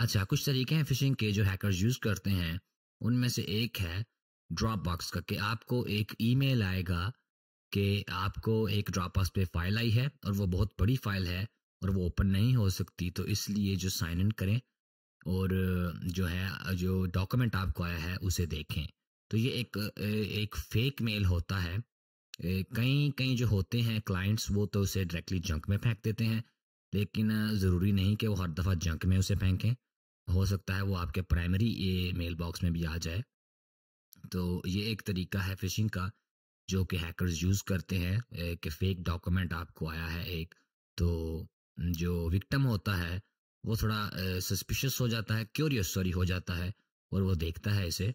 अच्छा कुछ तरीके हैं फिशिंग के जो हैकर यूज करते हैं उनमें से एक है ड्रॉप बॉक्स का कि आपको एक ईमेल आएगा कि आपको एक ड्रॉप बॉक्स पे फाइल आई है और वो बहुत बड़ी फाइल है और वो ओपन नहीं हो सकती तो इसलिए जो साइन इन करें और जो है जो डॉक्यूमेंट आपको आया है उसे देखें तो ये एक एक फेक मेल होता है कई कई जो होते हैं क्लाइंट्स वो तो उसे डायरेक्टली जंक में फेंक देते हैं लेकिन ज़रूरी नहीं कि वो हर दफ़ा जंक में उसे फेंकें हो सकता है वो आपके प्राइमरी ए मेल बॉक्स में भी आ जाए तो ये एक तरीका है फिशिंग का जो कि हैकर्स यूज़ करते हैं कि फेक डॉक्यूमेंट आपको आया है एक तो जो विक्टम होता है वो थोड़ा सस्पिशियस हो जाता है क्यूरियस सॉरी हो जाता है और वो देखता है इसे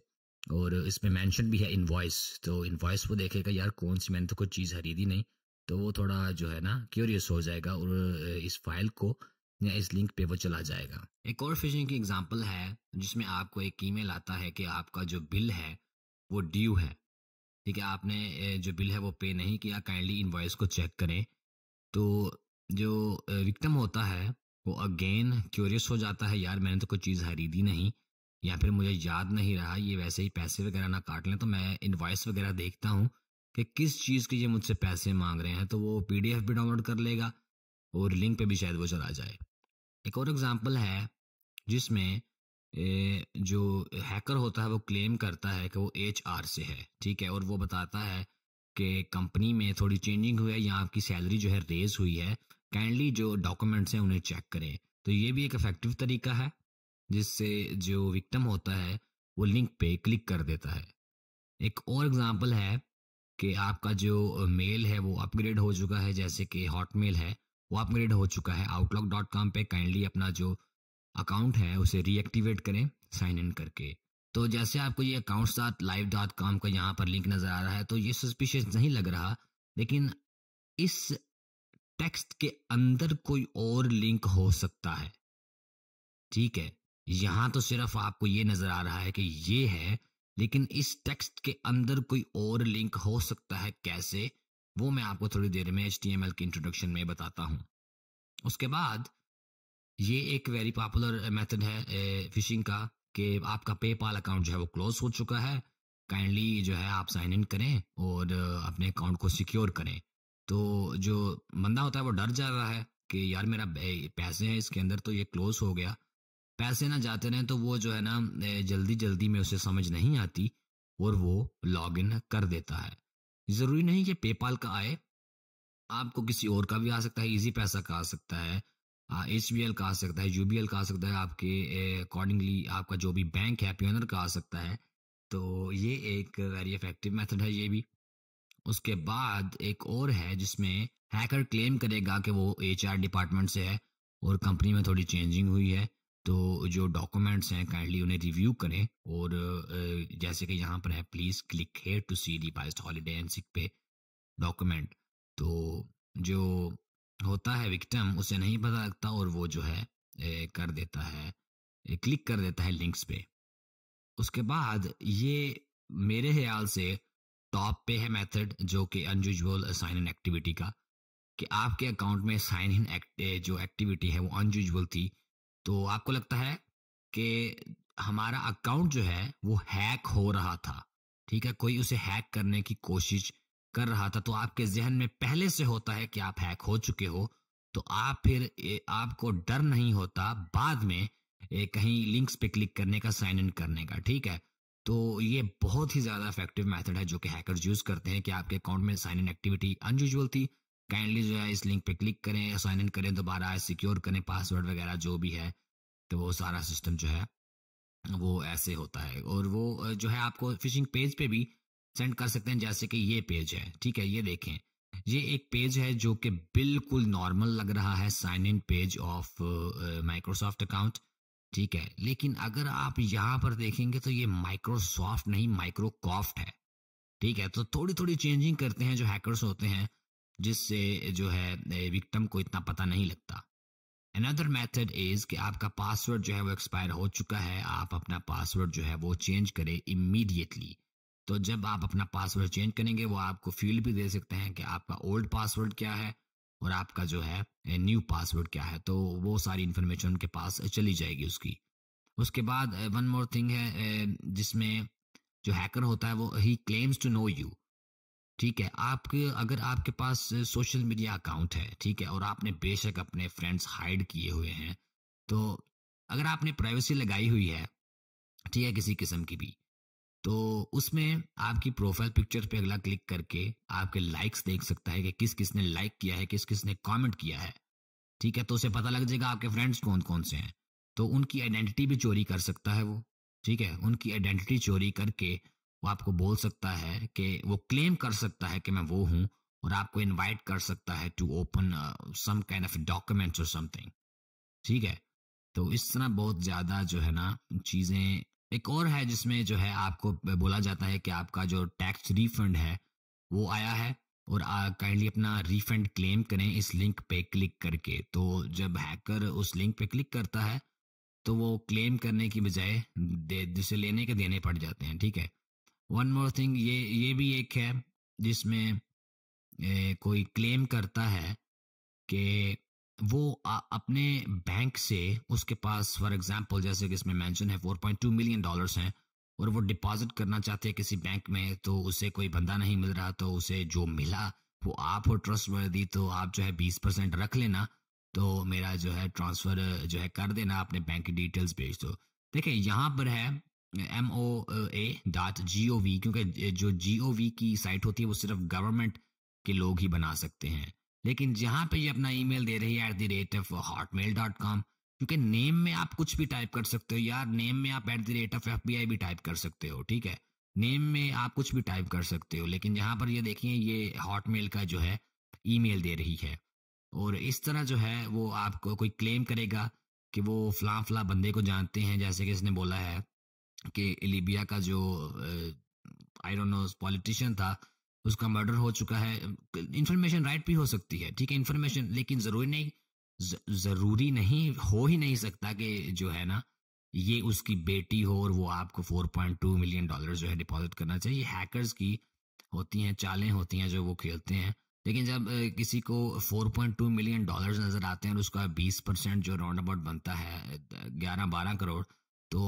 और इसमें मेंशन भी है इनवॉइस तो इनवॉइस वो देखेगा यार कौन सी मैंने तो कोई चीज़ खरीदी नहीं तो वो थोड़ा जो है ना क्यूरियस हो जाएगा और इस फाइल को या इस लिंक पे वो चला जाएगा एक और फिशिंग की एग्जांपल है जिसमें आपको एक ईमेल आता है कि आपका जो बिल है वो ड्यू है ठीक है आपने जो बिल है वो पे नहीं किया काइंडली इन को चेक करें तो जो विक्टम होता है वो अगेन क्यूरियस हो जाता है यार मैंने तो कोई चीज़ खरीदी नहीं या फिर मुझे याद नहीं रहा ये वैसे ही पैसे वगैरह ना काट लें तो मैं इन वगैरह देखता हूँ कि किस चीज़ के ये मुझसे पैसे मांग रहे हैं तो वो पी भी डाउनलोड कर लेगा और लिंक पे भी शायद वो चला जाए एक और एग्जाम्पल है जिसमें जो हैकर होता है वो क्लेम करता है कि वो एच आर से है ठीक है और वो बताता है कि कंपनी में थोड़ी चेंजिंग हुई है या आपकी सैलरी जो है रेज हुई है काइंडली जो डॉक्यूमेंट्स हैं उन्हें चेक करें तो ये भी एक इफेक्टिव तरीका है जिससे जो विक्टम होता है वो लिंक पे क्लिक कर देता है एक और एग्जाम्पल है कि आपका जो मेल है वो अपग्रेड हो चुका है जैसे कि हॉटमेल है वो अपग्रेड हो चुका है आउटलॉक डॉट कॉम पर काइंडली अपना जो अकाउंट है उसे रीएक्टिवेट करें साइन इन करके तो जैसे आपको ये अकाउंट साथ लाइव डॉट कॉम का यहाँ पर लिंक नज़र आ रहा है तो ये सस्पिशियस नहीं लग रहा लेकिन इस टेक्स्ट के अंदर कोई और लिंक हो सकता है ठीक है यहाँ तो सिर्फ आपको ये नज़र आ रहा है कि ये है लेकिन इस टेक्स्ट के अंदर कोई और लिंक हो सकता है कैसे वो मैं आपको थोड़ी देर में एच टी एम एल के इंट्रोडक्शन में बताता हूँ उसके बाद ये एक वेरी पॉपुलर मेथड है फिशिंग का कि आपका पेपाल अकाउंट जो है वो क्लोज हो चुका है काइंडली जो है आप साइन इन करें और अपने अकाउंट को सिक्योर करें तो जो बंदा होता है वो डर जा रहा है कि यार मेरा पैसे हैं इसके अंदर तो ये क्लोज हो गया पैसे ना जाते रहें तो वो जो है ना जल्दी जल्दी में उसे समझ नहीं आती और वो लॉग इन कर देता है जरूरी नहीं कि पेपाल का आए आपको किसी और का भी आ सकता है इजी पैसा का आ सकता है एच बी एल का आ सकता है यू बी एल का आ सकता है आपके अकॉर्डिंगली आपका जो भी बैंक है प्योनर का आ सकता है तो ये एक वेरी इफेक्टिव मेथड है ये भी उसके बाद एक और है जिसमें हैकर क्लेम करेगा कि वो एच आर डिपार्टमेंट से है और कंपनी में थोड़ी चेंजिंग हुई है तो जो डॉक्यूमेंट्स हैं काइंडली उन्हें रिव्यू करें और जैसे कि यहाँ पर है please click here to see the past holiday and sick pay document तो जो होता है विक्टम उसे नहीं पता लगता और वो जो है कर देता है क्लिक कर देता है लिंक्स पे उसके बाद ये मेरे ख्याल से टॉप पे है मेथड जो कि अनयूजल साइन इन एक्टिविटी का कि आपके अकाउंट में साइन इन एक्ट जो एक्टिविटी है वो अनयूजल थी तो आपको लगता है कि हमारा अकाउंट जो है वो हैक हो रहा था ठीक है कोई उसे हैक करने की कोशिश कर रहा था तो आपके जहन में पहले से होता है कि आप हैक हो चुके हो तो आप फिर आपको डर नहीं होता बाद में कहीं लिंक्स पे क्लिक करने का साइन इन करने का ठीक है तो ये बहुत ही ज़्यादा इफेक्टिव मेथड है जो कि हैकर यूज़ करते हैं कि आपके अकाउंट में साइन इन एक्टिविटी अनयूजल थी काइंडली जो है इस लिंक पे क्लिक करें साइन इन करें दोबारा सिक्योर करें पासवर्ड वगैरह जो भी है तो वो सारा सिस्टम जो है वो ऐसे होता है और वो जो है आपको फिशिंग पेज पे भी सेंड कर सकते हैं जैसे कि ये पेज है ठीक है ये देखें ये एक पेज है जो कि बिल्कुल नॉर्मल लग रहा है sign in page of Microsoft account ठीक है लेकिन अगर आप यहाँ पर देखेंगे तो ये माइक्रोसॉफ्ट नहीं माइक्रोकॉफ्ट है ठीक है तो थोड़ी थोड़ी चेंजिंग करते हैं जो हैकर्स होते हैं जिससे जो है विक्टम को इतना पता नहीं लगता अनदर मेथड इज कि आपका पासवर्ड जो है वो एक्सपायर हो चुका है आप अपना पासवर्ड जो है वो चेंज करें इमीडिएटली तो जब आप अपना पासवर्ड चेंज करेंगे वो आपको फील्ड भी दे सकते हैं कि आपका ओल्ड पासवर्ड क्या है और आपका जो है न्यू पासवर्ड क्या है तो वो सारी इन्फॉर्मेशन उनके पास चली जाएगी उसकी उसके बाद वन मोर थिंग है जिसमें जो हैकर होता है वो ही क्लेम्स टू नो यू ठीक है आपके अगर आपके पास सोशल मीडिया अकाउंट है ठीक है और आपने बेशक अपने फ्रेंड्स हाइड किए हुए हैं तो अगर आपने प्राइवेसी लगाई हुई है ठीक है किसी किस्म की भी तो उसमें आपकी प्रोफाइल पिक्चर पे अगला क्लिक करके आपके लाइक्स देख सकता है कि किस किसने लाइक किया है किस किसने कमेंट किया है ठीक है तो उसे पता लग जाएगा आपके फ्रेंड्स कौन कौन से हैं तो उनकी आइडेंटिटी भी चोरी कर सकता है वो ठीक है उनकी आइडेंटिटी चोरी करके वो आपको बोल सकता है कि वो क्लेम कर सकता है कि मैं वो हूँ और आपको इनवाइट कर सकता है to open some kind of documents और समथिंग ठीक है तो इस तरह बहुत ज़्यादा जो है ना चीज़ें एक और है जिसमें जो है आपको बोला जाता है कि आपका जो टैक्स रिफंड है वो आया है और काइंडली अपना रिफंड क्लेम करें इस लिंक पे क्लिक करके तो जब हैकर उस लिंक पे क्लिक करता है तो वो क्लेम करने की बजाय जिसे लेने के देने पड़ जाते हैं ठीक है वन मोर थिंग ये ये भी एक है जिसमें ए, कोई क्लेम करता है कि वो आ, अपने बैंक से उसके पास फॉर एग्जांपल जैसे कि इसमें मेंशन है 4.2 मिलियन डॉलर्स हैं और वो डिपॉजिट करना चाहते हैं किसी बैंक में तो उसे कोई बंदा नहीं मिल रहा तो उसे जो मिला वो आप हो ट्रस्ट वर्दी तो आप जो है बीस परसेंट रख लेना तो मेरा जो है ट्रांसफर जो है कर देना अपने बैंक की डिटेल्स भेज दो देखिये यहाँ पर है M O A dot G O V क्योंकि जो जी ओ वी की साइट होती है वो सिर्फ गवर्नमेंट के लोग ही बना सकते हैं लेकिन जहाँ पे ये अपना ईमेल दे रही है at the rate of hotmail dot com क्योंकि नेम में आप कुछ भी टाइप कर सकते हो यार नेम में आप at the rate of F B I भी टाइप कर सकते हो ठीक है नेम में आप कुछ भी टाइप कर सकते हो लेकिन यहाँ पर ये देखिए ये हॉटमेल का जो है ई मेल दे रही है और इस तरह जो है वो आपको कोई क्लेम करेगा कि वो फला फला बंदे को जानते हैं जैसे कि इसने बोला है कि लीबिया का जो आई डोंट नो पॉलिटिशियन था उसका मर्डर हो चुका है इन्फॉर्मेशन राइट भी हो सकती है ठीक है इन्फॉर्मेशन लेकिन ज़रूरी नहीं ज़रूरी नहीं हो ही नहीं सकता कि जो है ना ये उसकी बेटी हो और वो आपको 4.2 मिलियन डॉलर जो है डिपॉजिट करना चाहिए हैकर्स की होती हैं चालें होती हैं जो वो खेलते हैं लेकिन जब किसी को 4.2 मिलियन डॉलर्स नज़र आते हैं और उसका 20 परसेंट जो राउंड अबाउट बनता है 11-12 करोड़ तो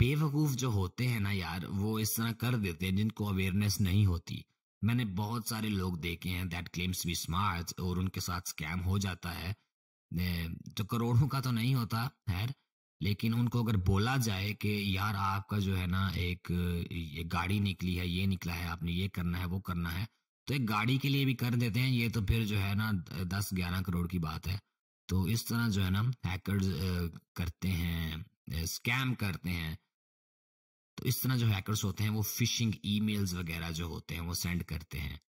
बेवकूफ़ जो होते हैं ना यार वो इस तरह कर देते हैं जिनको अवेयरनेस नहीं होती मैंने बहुत सारे लोग देखे हैं दैट क्लेम्स बी स्मार्ट और उनके साथ स्कैम हो जाता है तो करोड़ों का तो नहीं होता खैर लेकिन उनको अगर बोला जाए कि यार आपका जो है ना एक ये गाड़ी निकली है ये निकला है आपने ये करना है वो करना है तो एक गाड़ी के लिए भी कर देते हैं ये तो फिर जो है ना दस ग्यारह करोड़ की बात है तो इस तरह जो है ना हैकर्स करते हैं स्कैम करते हैं तो इस तरह जो हैकर्स होते हैं वो फिशिंग ईमेल्स वगैरह जो होते हैं वो सेंड करते हैं